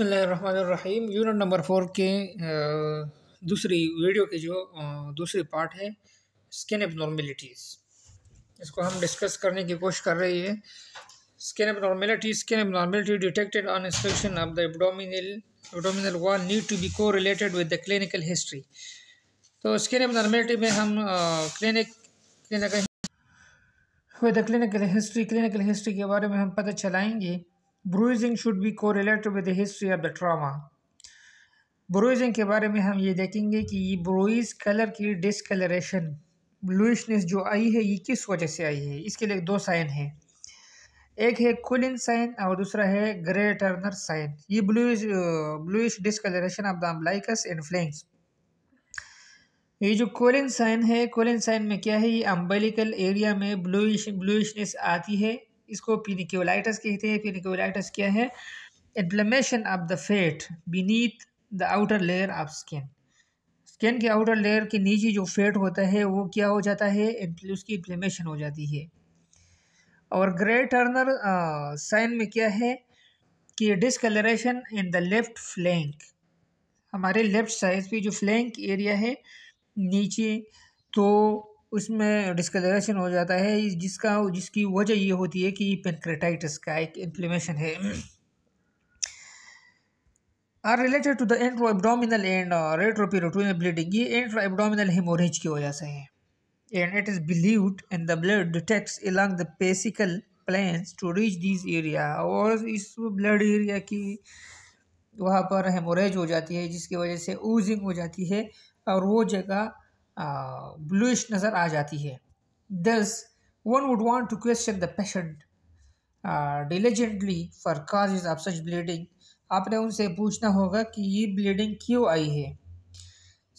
बसमीम unit number four के दूसरी वीडियो के जो दूसरी पार्ट है स्किन एबनॉर्मेलिटीज़ इसको हम डिस्कस करने की कोशिश कर रही है skin abnormality skin abnormality detected on inspection of the abdominal abdominal one need to be correlated with the clinical history तो स्किन एबनॉर्मेलिटी में हम clinic clinical with the clinical history clinical history के बारे में हम पता चलाएँगे bruising should be correlated with the history of the trauma bruising के बारे में हम ये देखेंगे कि ये ब्रोइज कलर की डिसकलरेशन ब्लूशनेस जो आई है ये किस वजह से आई है इसके लिए दो साइन हैं एक है कुलिन साइन और दूसरा है ग्रे टर्नर साइन ये blues bluish discolouration of the umbilicus and flanks ये जो कोलिन साइन है कोलिन साइन में क्या है ये अम्बेलिकल एरिया में ब्लूइश ब्लूइशनेस आती है इसको पीनिकोलाइटस कहते हैं पीनिकोलाइटस क्या है inflammation of the fat beneath the outer layer of skin skin के आउटर लेयर के नीचे जो फेट होता है वो क्या हो जाता है उसकी इन्फ्लेमेशन हो जाती है और ग्रे टर्नर साइन में क्या है कि discolouration in the left flank हमारे लेफ्ट साइड पे जो फ्लैंक एरिया है नीचे तो उसमें डिस्कलरेशन हो जाता है जिसका जिसकी वजह ये होती है कि पेनक्रेटाइटिस का एक इन्फ्लेमेशन है are related to the intra abdominal and retroperitoneal bleeding ये एंट्रो एबडोमिनल हेमोरेज की वजह से है and it is believed in the blood detects along the fascial planes to reach this area और इस ब्लड एरिया की वहाँ पर हेमोरेज हो जाती है जिसकी वजह से ऊजिंग हो जाती है और वो जगह ब्लूइश नज़र आ जाती है thus one would want to question the patient diligently for is of such bleeding आपने उनसे पूछना होगा कि ये ब्लीडिंग क्यों आई है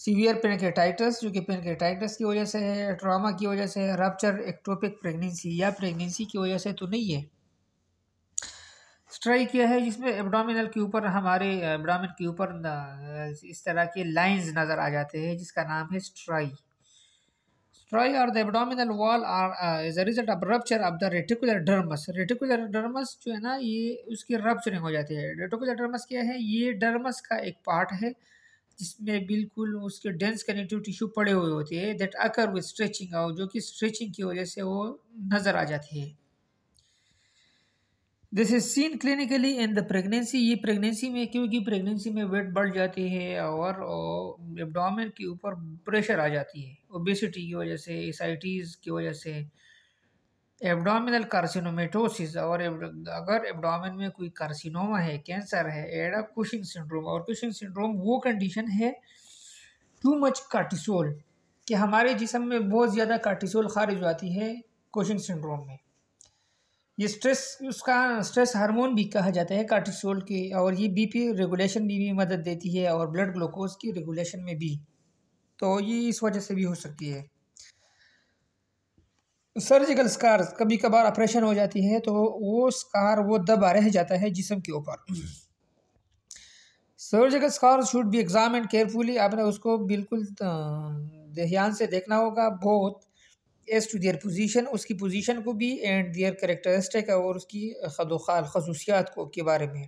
सीवियर पेनकेटाइटस जो कि पेनकेटाइटस की वजह से है ट्रामा की वजह से है रपचर एक्टोपिक प्रेगनेंसी या प्रेगनेंसी की वजह से तो नहीं है स्ट्राइक यह है जिसमें एब्डोमिनल के ऊपर हमारे एब्डोमिन के ऊपर इस तरह के लाइंस नज़र आ जाते हैं जिसका नाम है स्ट्राई स्ट्राई और the abdominal wall are a result of rupture of the reticular dermis reticular dermis जो है ना ये उसकी रप्चरिंग हो जाती है रेटिकुलर डर्मस क्या है ये डर्मस का एक पार्ट है जिसमें बिल्कुल उसके डेंस कनेक्टिव टिश्यू पड़े हुए होते हैं दैट अकर विद स्ट्रेचिंग और जो कि स्ट्रेचिंग की वजह से वो नज़र आ जाती है this is seen clinically in the pregnancy ये प्रेगनेंसी में क्योंकि प्रेगनेंसी में वेट बढ़ जाती है और एबडामिन के ऊपर प्रेशर आ जाती है ओबेसिटी की वजह से एसाइटीज़ की वजह से एबडामिनल कार्सिनोमेटोसिस और अगर एबडामिन में कोई कार्सिनोमा है कैंसर है एडा कुशिंग सिंड्रोम और कुशिंग सिंड्रोम वो कंडीशन है टू मच कार्टिसोल कि हमारे जिसम में बहुत ज़्यादा कार्टिसोल खारिज हो जाती है कुशिंग सिंड्रोम में ये स्ट्रेस उसका स्ट्रेस हार्मोन भी कहा जाता है कार्टिसोल के और ये बीपी रेगुलेशन में भी मदद देती है और ब्लड ग्लूकोज की रेगुलेशन में भी तो ये इस वजह से भी हो सकती है सर्जिकल स्कार कभी कभार ऑपरेशन हो जाती है तो वो स्कार वो दबा रह जाता है जिसम के ऊपर surgical scar should be examine carefully आपने उसको बिल्कुल ध्यान से देखना होगा बहुत एज़ टू देयर पोजीशन उसकी पोजीशन को भी एंड देयर करेक्टरिस्टिक और उसकी खदोखाल खसूसियात को के बारे में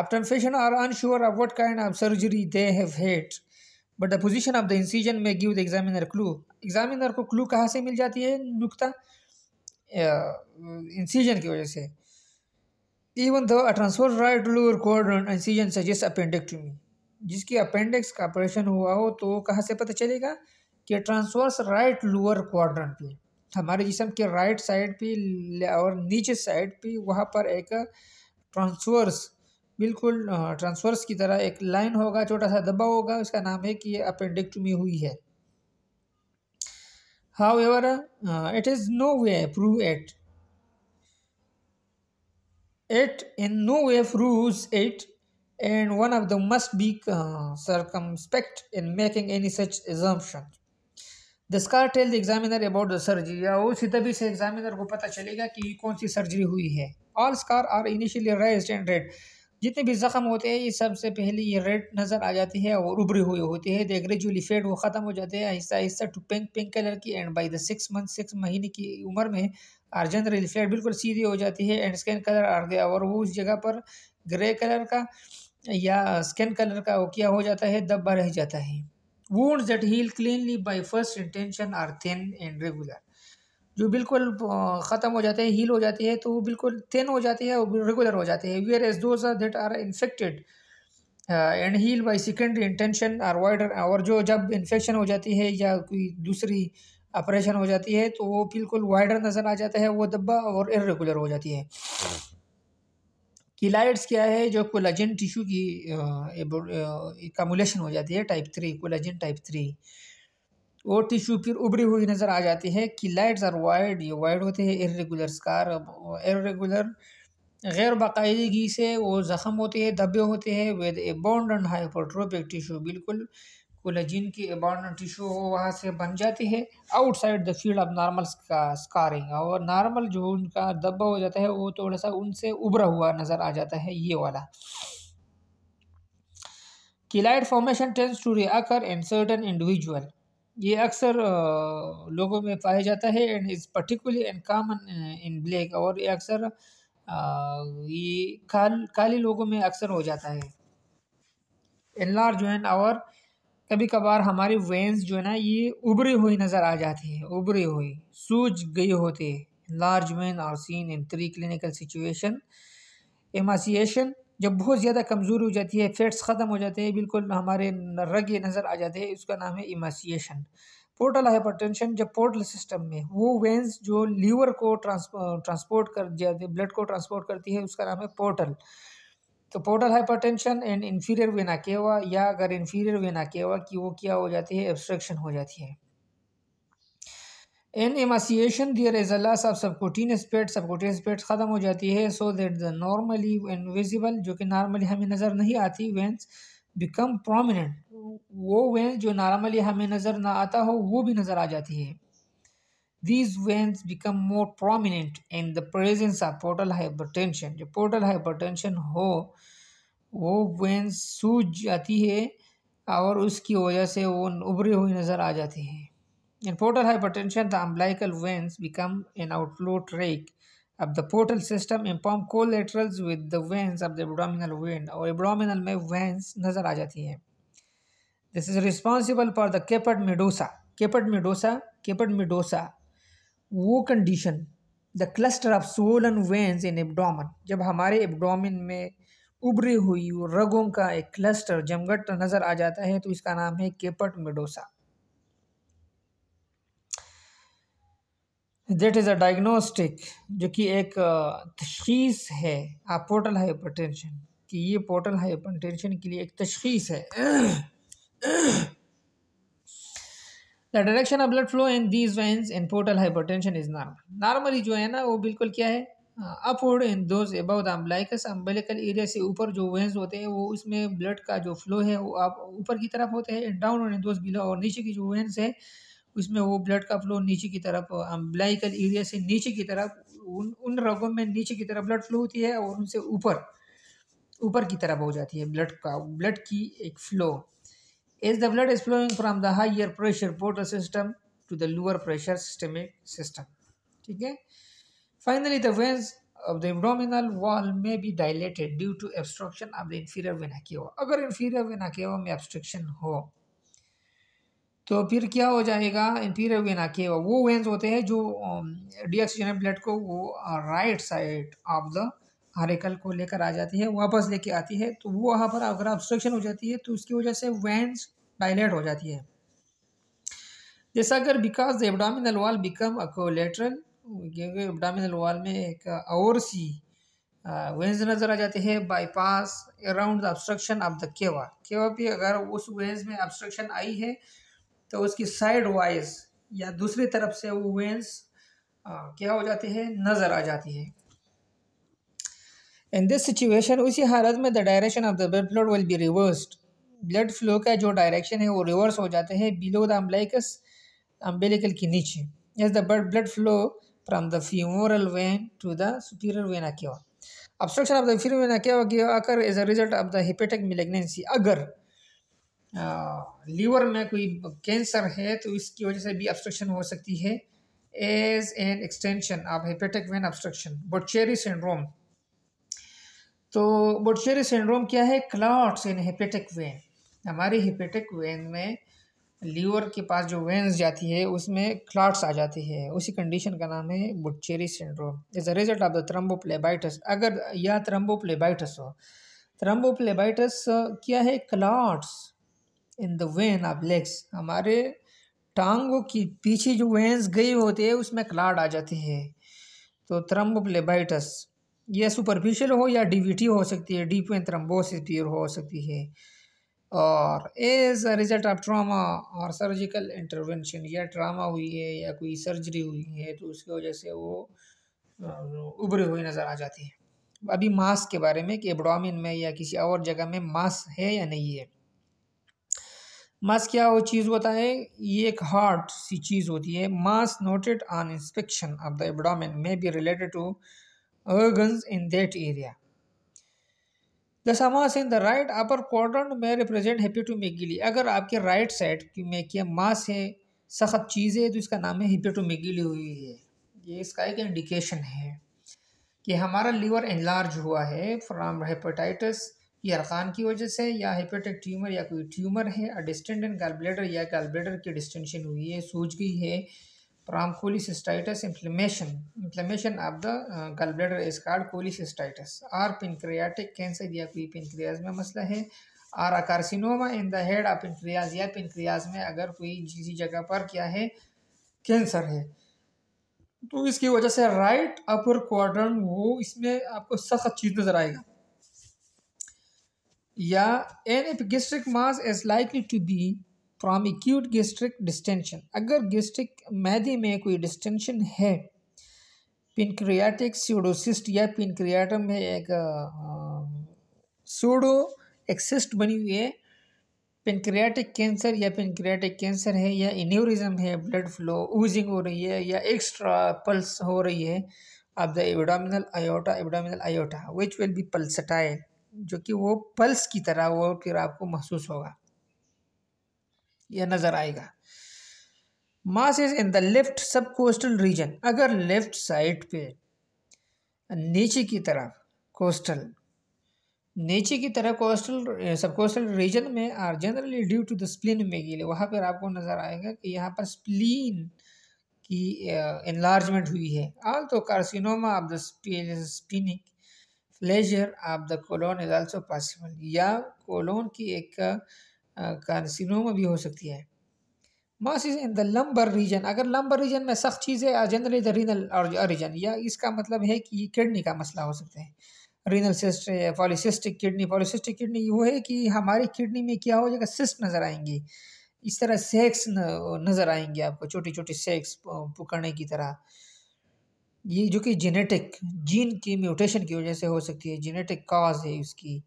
आप confession are unsure of what kind of surgery they have had but the position of the incision may give the examiner clue examiner को क्लू कहाँ से मिल जाती है नुकता इंसीजन की वजह से even the transverse right lower कॉर्डन incision suggest appendix to me जिसकी अपेंडिक्स का ऑपरेशन हुआ हो तो कहाँ से पता चलेगा कि ट्रांसवर्स राइट लोअर क्वाड्रेंट पे हमारे जिसम के राइट साइड पे और नीचे साइड पे वहाँ पर एक ट्रांसवर्स बिल्कुल ट्रांसवर्स की तरह एक लाइन होगा छोटा सा दबा होगा उसका नाम है कि अपेंडिक्टमी हुई है however it is no way prove it it in no way prove it and one of the must be circumspect in making any such such the scar tell the examiner about the surgery या उस तभी से examiner को पता चलेगा कि कौन सी surgery हुई है all scar are initially raised and red जितने भी ज़ख़म होते हैं ये सबसे पहले ये रेड नज़र आ जाती है और उभरी हुई होती है दे ग्रेजुअली फेड वो ख़त्म हो जाते हैं आहिस्ता आहिस्ता टू पिंक पिंक कलर की and by the six month सिक्स महीने की उम्र में आर जनरली फेड बिल्कुल सीधी हो जाती है एंड स्किन कलर आ गया और वो उस जगह पर ग्रे कलर का या स्किन कलर का वो किया हो जाता है दब्बा रह जाता है wounds that heal cleanly by first intention are thin and regular जो बिल्कुल ख़त्म हो जाते हैं हील तो हो जाती है तो वो बिल्कुल थिन हो जाते हैं और रेगुलर हो जाते हैं whereas those that are infected and heal by secondary intention are wider और जो जब इन्फेक्शन हो जाती है या कोई दूसरी ऑपरेशन हो जाती है तो वो बिल्कुल वाइडर नज़र आ जाता है वो दब्बा और इरेगुलर हो जाती है हिलाइट्स क्या है जो कोलाजन टिश्यू की कमुलेशन हो जाती है type three collagen type three वो टिश्यू फिर उभरी हुई नज़र आ जाती है लाइट्स आर वाइड ये वाइड होते हैं इरेगुलर स्कार इरेगुलर गैर बाकायदगी से वो ज़ख़म होते हैं दबे होते हैं with a bond and hypertrophic tissue बिल्कुल कोलेजिन की एबॉर्डन टिशू हो वहाँ से बन जाती है outside the field of normal scarring और नॉर्मल जो उनका धब्बा हो जाता है वो थोड़ा सा उनसे उभरा हुआ नज़र आ जाता है ये वाला keloid formation tends to recur in certain individual ये अक्सर लोगों में पाया जाता है and is particular and common in black और ये अक्सर ये काल काले लोगों में अक्सर हो जाता है इन लार्ज एंड आवर कभी कभार हमारे वेंस जो है ना ये उभरी हुई नज़र आ जाती है उभरी हुई सूज गई होती है लार्ज वेन और seen in three clinical situation emaciation जब बहुत ज़्यादा कमज़ोर हो जाती है फैट्स ख़त्म हो जाते हैं बिल्कुल हमारे रग ये नज़र आ जाते हैं उसका नाम है इमासीशन पोर्टल हाइपरटेंशन जब पोर्टल सिस्टम में वो वेंस जो लीवर को ट्रांसपोर्ट कर जाते ब्लड को ट्रांसपोर्ट करती है उसका नाम है पोर्टल तो portal hypertension and inferior vena cava या अगर इन्फीरियर वेना केवा की वो क्या हो जाती है एब्स्ट्रक्शन हो जाती है an emaciation there is loss of subcutaneous fat subcutaneous fat ख़त्म हो जाती है so that the normally invisible जो कि नॉर्मली हमें नज़र नहीं आती वेंस बिकम प्रोमिनेंट वो वेंस जो नॉर्मली हमें नज़र ना आता हो वो भी नज़र आ जाती है These veins become more prominent in the presence of portal hypertension. जो portal hypertension हो वो veins सूज जाती है और उसकी वजह से वो उभरी हुई नज़र आ जाती है In portal hypertension, the umbilical veins become an outflow tract of the portal system and form collaterals with the veins of the abdominal vein और abdominal में veins नज़र आ जाती हैं This is responsible for the Caput medusa. Caput medusa, Caput medusa वो condition the cluster of swollen veins in abdomen जब हमारे abdomen में उभरी हुई रगों का एक क्लस्टर जमघट नज़र आ जाता है तो इसका नाम है caput medusa that is a diagnostic जो कि एक तशीस है आ पोर्टल हाइपरटेंशन कि ये पोर्टल हाइपरटेंशन के लिए एक तशीस है the direction of blood flow in these veins in portal hypertension is normal normally जो है ना वो बिल्कुल क्या है upward in those above the umbilicus umbilical area से ऊपर जो वेंस होते हैं वो उसमें ब्लड का जो फ्लो है वो आप ऊपर की तरफ होते हैं डाउन इन दोज बिलो और नीचे की जो वेंस है उसमें वो ब्लड का फ्लो नीचे की तरफ अम्बलाइकल एरिया से नीचे की तरफ उन उन रगों में नीचे की तरफ ब्लड फ्लो होती है और उनसे ऊपर ऊपर की तरफ हो जाती है ब्लड का ब्लड की एक flow As the blood is flowing from the higher pressure portal system to the lower pressure systemic system. ठीक है Finally, the veins of the abdominal wall may be dilated due to obstruction of the inferior vena cava. अगर inferior vena cava में obstruction हो तो फिर क्या हो जाएगा इंफीरियर वेना केवा वो वेंस होते हैं जो डिऑक्सीजन ब्लड को वो right side of the auricle को लेकर आ जाती है वापस लेके आती है तो वो वहाँ पर अगर ऑब्स्ट्रक्शन हो जाती है तो उसकी वजह से वेंस डायलेट हो जाती है जैसा अगर because the abdominal wall become a क्योंकि एबडामिनल वाल में एक और सी वेंस नज़र आ जाते हैं bypass around the obstruction of the cava cava भी अगर उस वेंस में ऑब्स्ट्रक्शन आई है तो उसकी साइड वाइज या दूसरी तरफ से वो वेंस क्या हो जाती है नज़र आ जाती है इन दिस सिचुएशन उसी हालत में the direction of the blood flow will be reversed blood flow का जो डायरेक्शन है वो रिवर्स हो जाते हैं बिलो द अम्बलाइकस अम्बेलिकल के नीचे yes the blood flow from the femoral vein to the superior vein cava of the the vein vena की आकर as a result of the hepatic malignancy अगर लीवर में कोई कैंसर है तो इसकी वजह से भी ऑब्स्ट्रक्शन हो सकती है as an extension of hepatic vein obstruction Budd Chiari syndrome तो बोटचेरी सिंड्रोम क्या है क्लॉट्स इन हिपेटिक वेन हमारे हिपेटिक वेन में लीवर के पास जो वेन्स जाती है उसमें क्लॉट्स आ जाती है उसी कंडीशन का नाम है Budd Chiari syndrome is a result of the thrombophlebitis अगर यह थ्रम्बोप्लेबाइटस हो थ्रम्बोप्लेबाइटस क्या है clots in the vein of legs हमारे टांगों की पीछे जो वेन्स गई होती है उसमें क्लाट आ जाती है तो थ्रम्बोप्लेबाइटस यह सुपरफिशियल हो या डीवीटी हो सकती है डीप में थ्रम्बोसिस प्योर हो सकती है और as a result of trauma और सर्जिकल इंटरवेंशन या ट्रामा हुई है या कोई सर्जरी हुई है तो उसकी वजह से वो उभरी हुई नज़र आ जाती है अभी मास के बारे में कि एब्रामिन में या किसी और जगह में मास है या नहीं है मास क्या वो चीज़ होता है ये एक हार्ट सी चीज़ होती है mass noted on inspection of the abdomen may be related to organs in that area. The mass in the right upper quadrant may represent hepatomegaly. अगर आपके राइट साइड में क्या मास है सख्त चीज़ है तो इसका नाम है हेपेटोमेगिली हुई है ये इसका एक इंडिकेशन है कि हमारा लीवर इनलार्ज हुआ है फ्राम हेपेटाइटिस या अरकान की वजह से या हेपेटिक ट्यूमर या कोई ट्यूमर है अडिस्टेंट इन गालब्लेडर या गालब्लेडर की डिस्टेंशन हुई है सूज गई है from cholecystitis inflammation. Inflammation of the uh, gallbladder is called cholecystitis or pancreatic cancer या कोई pancreas में मसला है और carcinoma in the head of pancreas या pancreas में अगर कोई किसी जगह पर क्या है कैंसर है तो इसकी वजह से राइट अपर क्वाड्रेंट वो इसमें आपको सख्त चीज़ नज़र आएगा या an epigastric mass is likely to be from acute gastric distension अगर गेस्ट्रिक मैदे में कोई डिस्टेंशन है पिनक्रियाटिक सीडोसिस्ट या पिनक्रियाटम में एक सूडो एक्सिस्ट बनी हुई है पिनक्रियाटिक कैंसर या पिनक्रियाटिक कैंसर है या इन्यूरिज्म है ब्लड फ्लो ऊजिंग हो रही है या एक्स्ट्रा पल्स हो रही है आप the abdominal aorta abdominal aorta which will be pulsatile जो कि वो पल्स की तरह वो फिर आपको महसूस होगा यह नज़र आएगा mass is in the left subcostal region अगर लेफ्ट साइड पे नीचे की तरफ कोस्टल नीचे की तरह कोस्टल सब कोस्टल रीजन में are generally due to the splenomegaly वहाँ पर आपको नज़र आएगा कि यहाँ पर स्प्लिन की इन्लार्जमेंट eh, हुई है आल तो carcinoma of the splenic flexure of the colon is also possible या कोलोन की एक uh, कार्सिनोमा भी हो सकती है masses in the lumbar region अगर लम्बर रीजन में सख्त चीज़ें है जनरली द रीनल ओरिजन या इसका मतलब है कि किडनी का मसला हो सकता है renal cyst polycystic kidney polycystic kidney वो है कि हमारी किडनी में क्या हो जाएगा सिस्ट नज़र आएंगी इस तरह सेक्स नज़र आएंगे आपको छोटी छोटी सेक्स पुकड़ने की तरह ये जो कि जेनेटिक जीन की म्यूटेशन की वजह से हो सकती है जेनेटिक काज है उसकी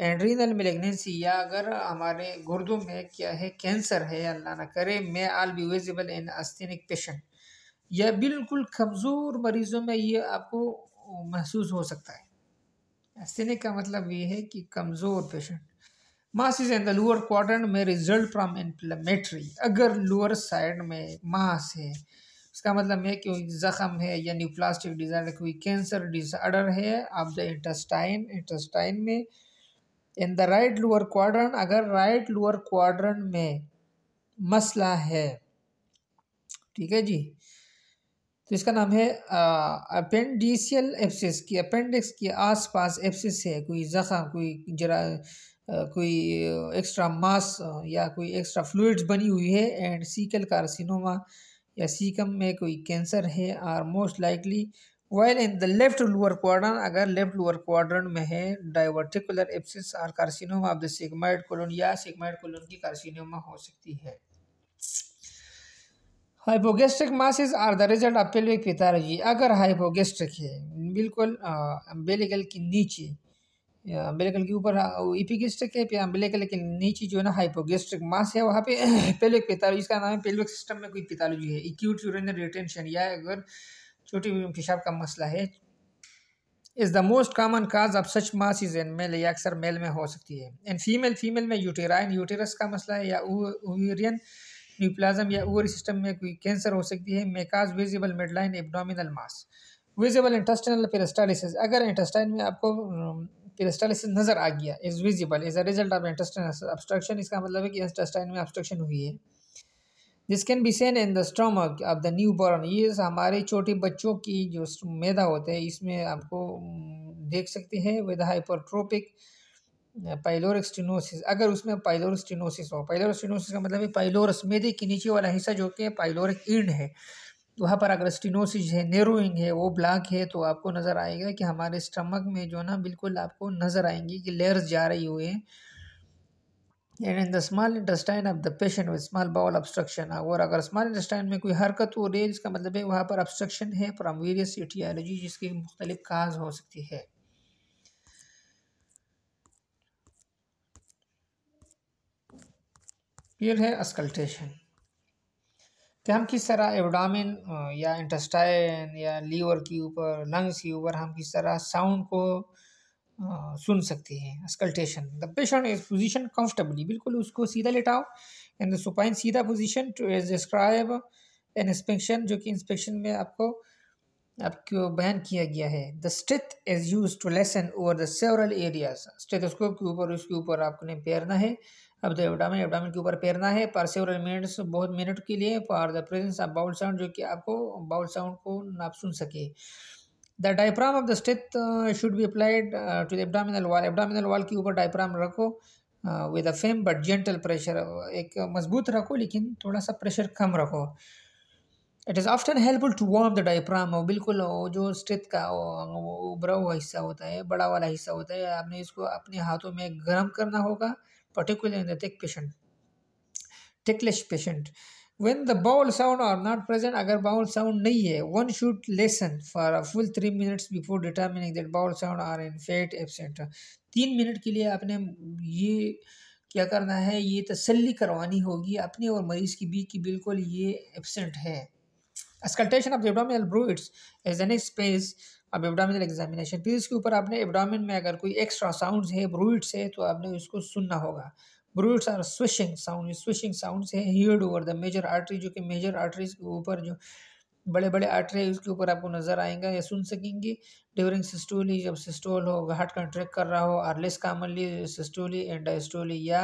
एंड्रीनल मेलेगनेंसी या अगर हमारे गुर्दों में क्या है कैंसर है अल्लाह ना करे may also be visible in asthenic patient या बिल्कुल कमज़ोर मरीज़ों में ये आपको महसूस हो सकता है अस्थिनिक का मतलब ये है कि कमज़ोर patient masses in the lower quarter में रिजल्ट फ्राम इन्फ्लेमेटरी अगर लोअर साइड में मास है इसका मतलब है कि जख्म है या न्यूप्लास्टिक डिजाइन कोई कैंसर डिसऑर्डर है ऑफ द इंटस्टाइन इंटस्टाइन में in the right lower quadrant अगर राइट लोअर क्वाड्रेंट में मसला है ठीक है जी तो इसका नाम है अपेंडिशियल एप्सिस की अपेंडिक्स के आसपास एप्सिस है कोई ज़ख़म कोई जरा कोई एक्स्ट्रा मास या कोई एक्स्ट्रा फ्लूड्स बनी हुई है एंड सीकल कार्सिनोमा या सीकम में कोई कैंसर है are most likely well in the left lower quadrant अगर लेफ्ट लोअर क्वाड्रेंट में है डाइवर्टिकुलर एप्सिस और carcinoma of the sigmoid colon या सिग्माइड कोलोन की कार्सिनोमा हो सकती है hypogastric masses are the result of pelvic pathology अगर हाइपोगेस्ट्रिक है बिल्कुल अम्बेलिकल के नीचे अम्बेलिकल के ऊपर इपिगेस्ट्रिक है या अम्बेलिकल के नीचे जो है ना हाइपोगेस्ट्रिक मास है वहाँ पे पेल्विक पैथोलॉजी इसका नाम है पेल्विक सिस्टम में कोई पैथोलॉजी है एक्यूट यूरिनरी रिटेंशन या अगर छोटी पेशाब का मसला है is the most common cause of such masses in male या अक्सर मेल में हो सकती है इन फीमेल फीमेल में यूटेराइन यूटेरस का मसला है या ओवेरियन न्यूप्लाज्म या ओवरी सिस्टम में कोई कैंसर हो सकती है makes visible midline abdominal mass visible intestinal peristalsis अगर इंटस्टाइन में आपको पेरिस्टालिसिस um, नज़र आ गया is visible is a result of intestine obstruction इसका मतलब है कि इंटस्टाइन में ऑब्स्ट्रक्शन हुई है this can be seen in the stomach of the newborn ये हमारे छोटे बच्चों की जो मैदा होते हैं इसमें आपको देख सकते हैं विद हाइपरट्रोपिक पाइलोरस्टिनोसिस अगर उसमें पाइलोरस्टिनोसिस हो पाइलोरस्टिनोसिस का मतलब है पाइलोरस मैदे के नीचे वाला हिस्सा जो कि पाइलोरिक इंड है वहाँ पर अगर स्टिनोसिस है नेरोइंग है वो ब्लैक है तो आपको नज़र आएगा कि हमारे स्टमक में जो ना बिल्कुल आपको नज़र आएंगी कि लेयर्स जा रही हुए हैं and in the small intestine of the patient with small bowel obstruction और अगर स्मॉल इंटेस्टाइन में कोई हरकत हो रही है जिसका मतलब है वहाँ पर ऑब्स्ट्रक्शन है फ्राम वेरियस एटियालॉजी जिसकी मुख्तलिफ काज हो सकती है फिर है अस्कल्टेशन कि हम किस तरह एवडामिन या इंटेस्टाइन या लीवर के ऊपर लंग्स के ऊपर हम किस तरह साउंड को सुन सकते हैं auscultation the patient is position comfortably बिल्कुल उसको सीधा लेटाओ एंड द सुपाइन सीधा position to as describe an inspection जो कि इंस्पेक्शन में आपको आपको बयान किया गया है the steth is use to listen over the several areas stethoscope के ऊपर उसके ऊपर आपने पैरना है अब द एबडामिन एबडामिन के ऊपर पैरना है पर सेवरल मिनट्स बहुत मिनट के लिए for the presence of bowel sound जो कि आपको बाउल साउंड को ना सुन सके the diaphragm of the steth should be applied to the abdominal wall abdominal wall के ऊपर डायफ्राम रखो with a firm but gentle pressure एक मजबूत रखो लेकिन थोड़ा सा प्रेशर कम रखो it is often helpful to warm the diaphragm बिल्कुल जो स्टेथ का उभरा हुआ हिस्सा होता है बड़ा वाला हिस्सा होता है आपने इसको अपने हाथों में गर्म करना होगा particular in the thick patient ticklish patient when the bowel sound are not present अगर बाउल साउंड नहीं है one should listen for a full three minutes before determining that bowel sound are in fact absent तीन minute के लिए आपने ये क्या करना है ये तसली करवानी होगी अपने और मरीज़ की बी की बिल्कुल ये एबसेंट है auscultation of abdominal as an space अब एबडामिनल एग्जामिनेशन फिर इसके ऊपर आपने एबडामिन में अगर कोई एक्स्ट्रा साउंड है ब्रूइड्स है तो आपने उसको सुनना होगा bruits are swishing sound swishing sound से heard over the major artery जो कि मेजर आर्टरीज के ऊपर जो बड़े बड़े आर्टरी उसके ऊपर आपको नजर आएंगे या सुन सकेंगे ड्यूरिंग सिस्टोली जब सिस्टोल हो हार्ट कंट्रैक्ट कर रहा हो or less commonly systole and diastole या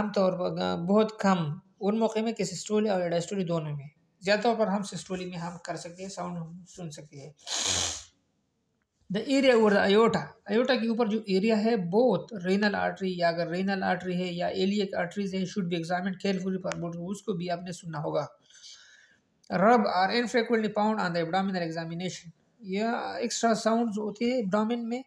आमतौर पर बहुत कम उन मौके में कि सिस्टोली और डायस्टोली दोनों में ज़्यादा पर हम सिस्टोली में हम कर सकते हैं साउंड सुन सकते हैं the area over the aorta aorta के ऊपर जो एरिया है बहुत रेनल आर्टरी या अगर रेनल आर्टरी है या एलियक आर्टरीज है शुड बी एग्जामिन केयरफुली पर उसको भी आपने सुनना होगा rub are infrequently found on the abdominal examination या एक्स्ट्रा साउंड होते हैं एब्डामिन में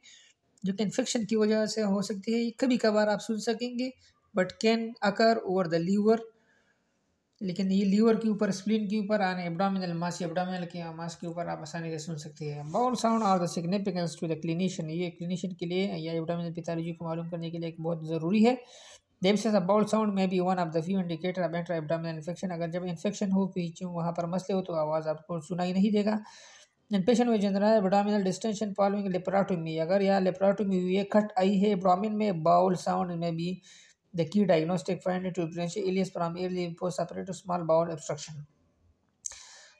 जो कि इन्फेक्शन की वजह से हो सकती है कभी कभार आप सुन सकेंगे but can occur over the liver लेकिन ये लीवर के ऊपर स्प्लिन के ऊपर आने एब्डामिनल मास एब्डामिनल के मास के ऊपर आप आसानी से सुन सकते हैं bowel sound are the significance to the clinician ये क्लिनिशियन के लिए या एब्डामिनल पैथोलॉजी को मालूम करने के लिए एक बहुत ज़रूरी है देव से बाउल साउंड में भी one of the few indicator of intra abdominal infection अगर जब इन्फेक्शन हो पीछे वहाँ पर मसले हो तो आवाज़ आपको सुनाई नहीं देगा इन पेशेंट में general abdominal distension following laparotomy अगर यहाँ लेपराटोमी हुई है खट आई है एब्डामिन में बाउल साउंड में भी The key diagnostic finding to differentiate ileus from ileum separate to small bowel obstruction.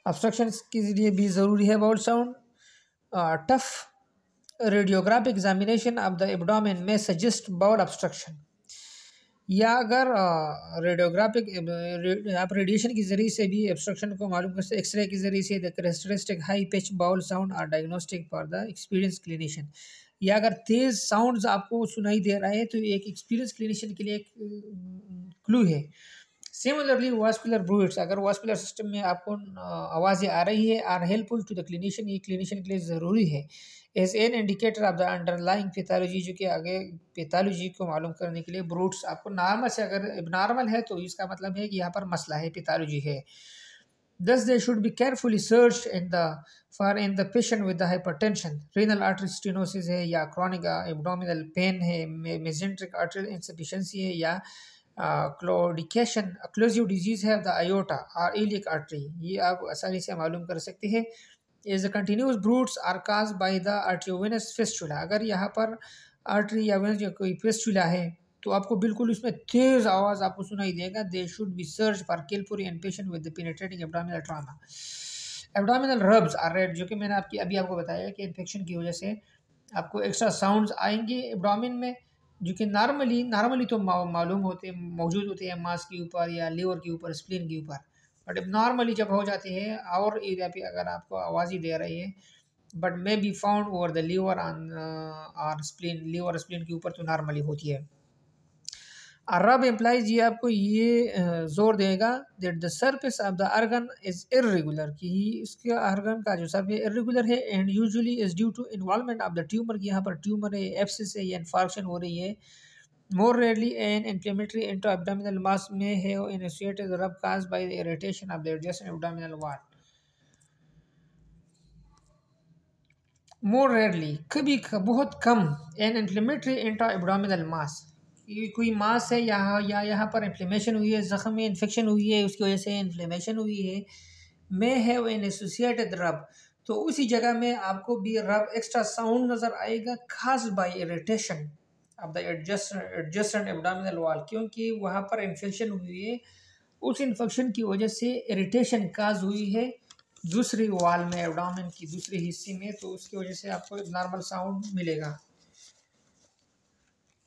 Obstruction के लिए भी ज़रूरी है bowel sound tough radiograph examination of the abdomen में सजेस्ट बाउल ऑब्स्ट्रक्शन या अगर रेडियोग्राफिक uh, uh, आप रेडिएशन के जरिए से भी ऑब्स्ट्रक्शन को मालूम कर सकते एक्सरे के जरिए से the characteristic high pitch bowel sound are diagnostic for the experience clinician या अगर तेज़ साउंड्स आपको सुनाई दे रहा है तो एक एक्सपीरियंस क्लिनिशियन के लिए एक क्लू है सिमिलरली वास्कुलर ब्रूट्स अगर वास्कुलर सिस्टम में आपको आवाज़ें आ रही है are helpful to the clinician ये क्लिनिशियन के लिए ज़रूरी है as an indicator of the underlying pathology जो कि आगे पैथोलॉजी को मालूम करने के लिए ब्रूट्स आपको नॉर्मल से अगर नॉर्मल है तो इसका मतलब है कि यहाँ पर मसला है पैथोलॉजी है Thus, they should be carefully searched in the for in the patient with the hypertension, renal artery stenosis है या chronic abdominal pain है, mesenteric artery insufficiency है या क्लोडिकेशन अक्लोजिव डिजीज़ है ऑफ द आयोटा और iliac artery ये आप आसानी से मालूम कर सकते हैं is the continuous bruits are cause by the arteriovenous fistula अगर यहाँ पर आर्टरी या वेनस कोई फेस्टुला है तो आपको बिल्कुल उसमें तेज़ आवाज़ आपको सुनाई देगा they should be search for किलपुरी and patient with penetrating abdominal trauma abdominal rubs are rare जो कि मैंने आपकी अभी आपको बताया कि इन्फेक्शन की वजह से आपको एक्स्ट्रा साउंड्स आएंगे एबडामिन में जो कि नॉर्मली नॉर्मली तो मालूम होते मौजूद होते हैं मांस के ऊपर या लीवर के ऊपर स्प्लिन के ऊपर बट नॉर्मली जब हो जाते हैं और एरिया पे अगर आपको आवाज़ ही दे रही है but may be found over the liver on or spleen liver spleen के ऊपर तो नॉर्मली होती है अरब एम्प्लाइज ये आपको ये जोर देगा that the surface of the organ is irregular कि इसके अर्गन का जो सरफेस इरेगुलर है and usually is due to involvement of the tumour की यहाँ पर ट्यूमर है एप्सिस है या इन्फॉर्मेशन हो रही है more rarely an inflammatory intra abdominal mass में है initiated rub cause by the irritation of the adjacent abdominal wall more rarely कभी बहुत कम an inflammatory intra abdominal mass कोई मास है यहाँ या यहाँ पर इन्फ्लेमेशन हुई है जख्म में इन्फेक्शन हुई है उसकी वजह से इन्फ्लेमेशन हुई है मे हैव एन एसोसिएटेड रब तो उसी जगह में आपको भी रब एक्स्ट्रा साउंड नज़र आएगा खास by irritation of the adjust abdominal wall क्योंकि वहाँ पर इन्फेक्शन हुई है उस इन्फेक्शन की वजह से इरिटेशन काज हुई है दूसरी वाल में एबडामिन की दूसरे हिस्से में तो उसकी वजह से आपको नॉर्मल साउंड मिलेगा